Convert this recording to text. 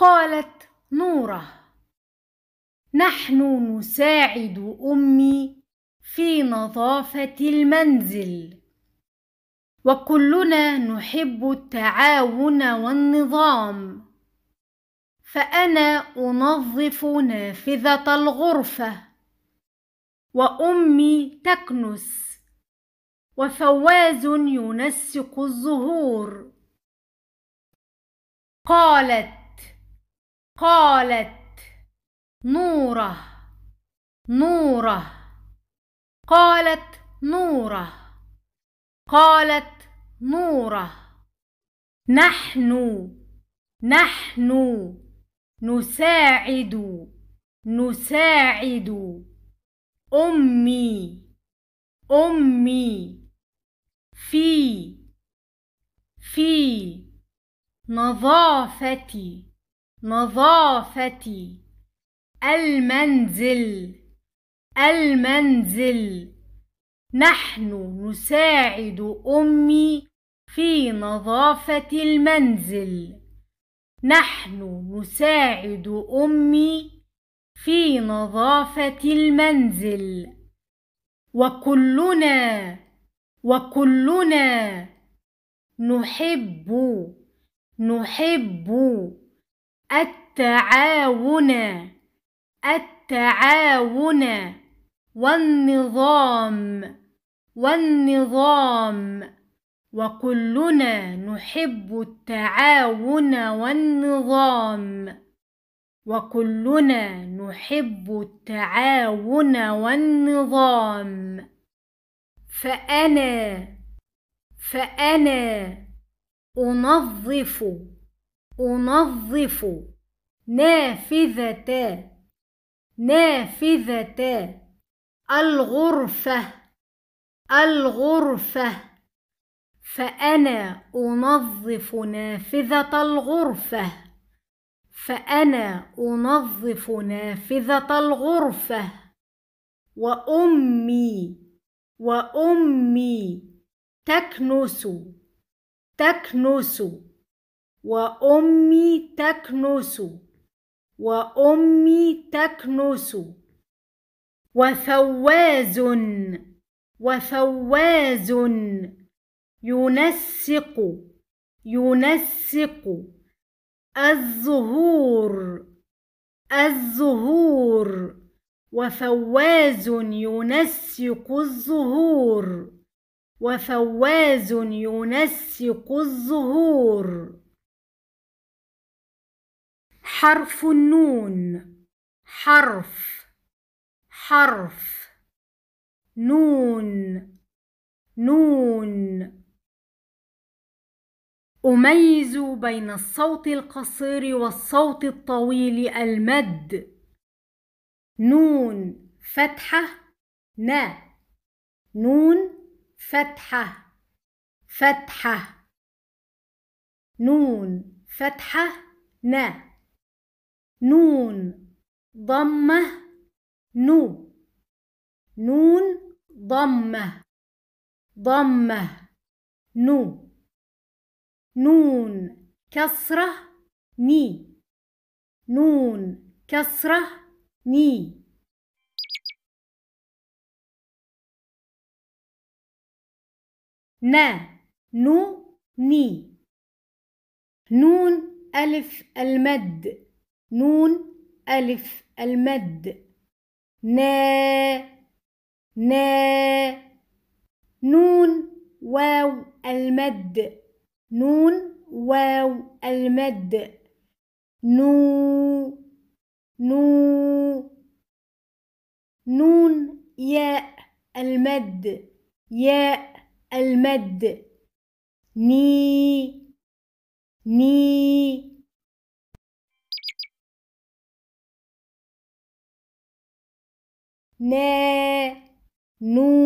قالت نوره نحن نساعد امي في نظافه المنزل وكلنا نحب التعاون والنظام فانا انظف نافذه الغرفه وامي تكنس وفواز ينسق الزهور قالت قالت نورة نورة قالت نورة قالت نورة نحن نحن نساعد نساعد أمي أمي في في نظافتي نظافتي المنزل المنزل نحن نساعد امي في نظافه المنزل نحن نساعد امي في نظافه المنزل وكلنا وكلنا نحب نحب التعاون التعاون والنظام والنظام وكلنا نحب التعاون والنظام وكلنا نحب التعاون والنظام فأنا فأنا أنظف أنظف نافذة نافذة الغرفة الغرفة فأنا أنظف نافذة الغرفة فأنا أنظف نافذة الغرفة وأمي وأمي تكنس تكنس وأمي تكنس وأمي تكنس وفواز وفواز ينسق ينسق الزهور الزهور وفواز ينسق الزهور وفواز ينسق الزهور حرف النون حرف حرف نون نون أميز بين الصوت القصير والصوت الطويل المد نون فتحة ن نون فتحة فتحة نون فتحة ن نون ضمة نو نون ضمة ضمة نو نون كسرة ني نون كسرة ني نا نو ني نون ألف المد نون ألف المد نا نا نون واو المد نون واو المد نو نو نون ياء المد ياء المد ني ني ne, nu,